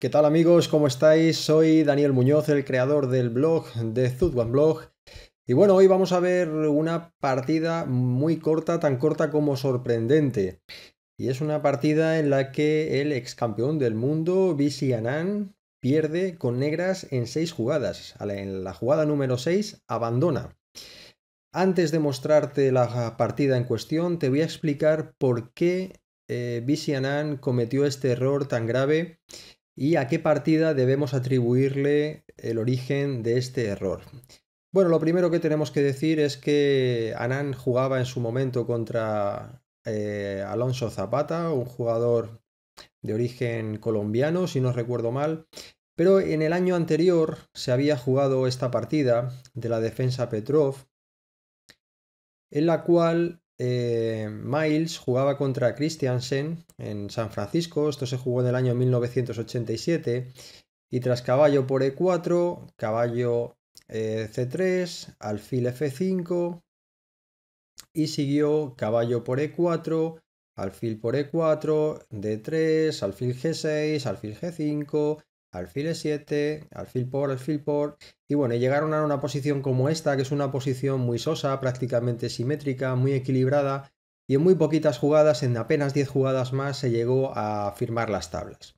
¿Qué tal amigos? ¿Cómo estáis? Soy Daniel Muñoz, el creador del blog de ZudwanBlog. Blog. Y bueno, hoy vamos a ver una partida muy corta, tan corta como sorprendente. Y es una partida en la que el ex campeón del mundo, BC Anan, pierde con negras en 6 jugadas. En la jugada número 6 abandona. Antes de mostrarte la partida en cuestión, te voy a explicar por qué eh, Visianan cometió este error tan grave y a qué partida debemos atribuirle el origen de este error. Bueno, lo primero que tenemos que decir es que Anán jugaba en su momento contra eh, Alonso Zapata, un jugador de origen colombiano, si no recuerdo mal, pero en el año anterior se había jugado esta partida de la defensa Petrov en la cual eh, Miles jugaba contra Christiansen en San Francisco. Esto se jugó en el año 1987. Y tras caballo por E4, caballo eh, C3, alfil F5. Y siguió caballo por E4, alfil por E4, D3, alfil G6, alfil G5, alfil e7, alfil por, alfil por. Y bueno, llegaron a una posición como esta, que es una posición muy sosa, prácticamente simétrica, muy equilibrada. Y en muy poquitas jugadas, en apenas 10 jugadas más, se llegó a firmar las tablas.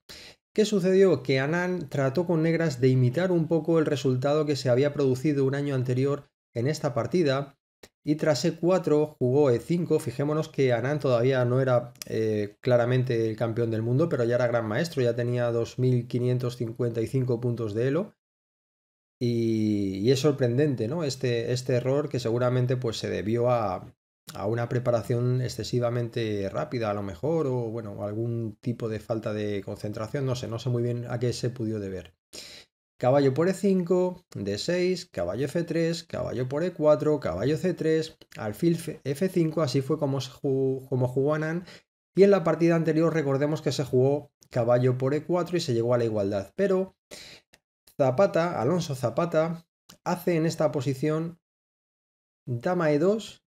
¿Qué sucedió? Que Anand trató con negras de imitar un poco el resultado que se había producido un año anterior en esta partida y tras E4 jugó E5, fijémonos que Anand todavía no era eh, claramente el campeón del mundo, pero ya era gran maestro, ya tenía 2.555 puntos de Elo. Y, es sorprendente, ¿no? Este, este, error que seguramente pues, se debió a, una preparación excesivamente rápida, a lo mejor, o bueno, algún tipo de falta de concentración, no sé, no sé muy bien a qué se pudió deber caballo por e5, d6, caballo f3, caballo por e4, caballo c3, alfil f5, así fue como, jugó, como Y en la partida anterior recordemos que se jugó caballo por e4 y se llegó a la igualdad, pero Zapata, Alonso Zapata, hace en esta posición dama e2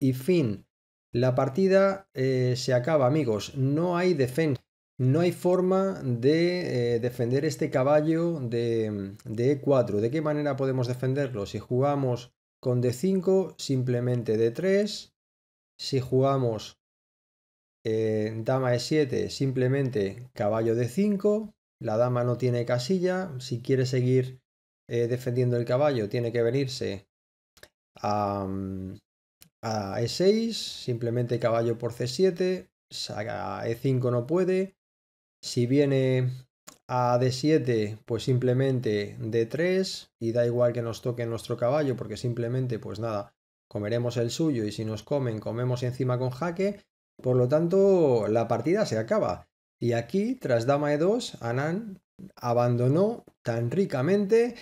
y fin. La partida eh, se acaba, amigos, no hay defensa. No hay forma de eh, defender este caballo de, E4. E ¿De qué manera podemos defenderlo? Si jugamos con D5, simplemente D3. Si jugamos eh, dama E7, simplemente caballo D5. La dama no tiene casilla. Si quiere seguir eh, defendiendo el caballo, tiene que venirse a, E6. Simplemente caballo por C7. A E5 no puede. Si viene a D7, pues simplemente D3 y da igual que nos toque nuestro caballo porque simplemente, pues nada, comeremos el suyo y si nos comen, comemos encima con jaque. Por lo tanto, la partida se acaba. Y aquí, tras dama E2, Anán abandonó tan ricamente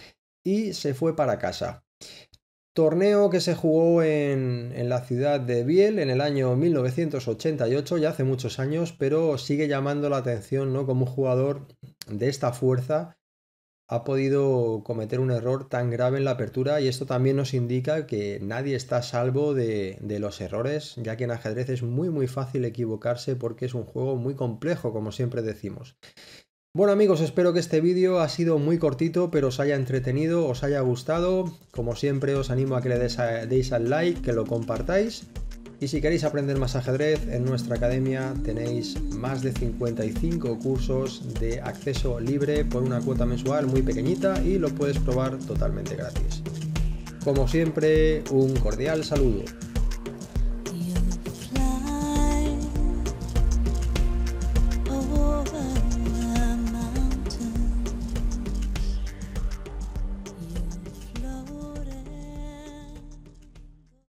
y se fue para casa. Torneo que se jugó en, la ciudad de Biel en el año 1988, ya hace muchos años, pero sigue llamando la atención, ¿no? Como un jugador de esta fuerza ha podido cometer un error tan grave en la apertura y esto también nos indica que nadie está a salvo de, de los errores, ya que en ajedrez es muy muy fácil equivocarse porque es un juego muy complejo, como siempre decimos. Bueno amigos, espero que este vídeo ha sido muy cortito, pero os haya entretenido, os haya gustado. Como siempre os animo a que le deis al like, que lo compartáis. Y si queréis aprender más ajedrez, en nuestra academia tenéis más de 55 cursos de acceso libre por una cuota mensual muy pequeñita y lo puedes probar totalmente gratis. Como siempre, un cordial saludo.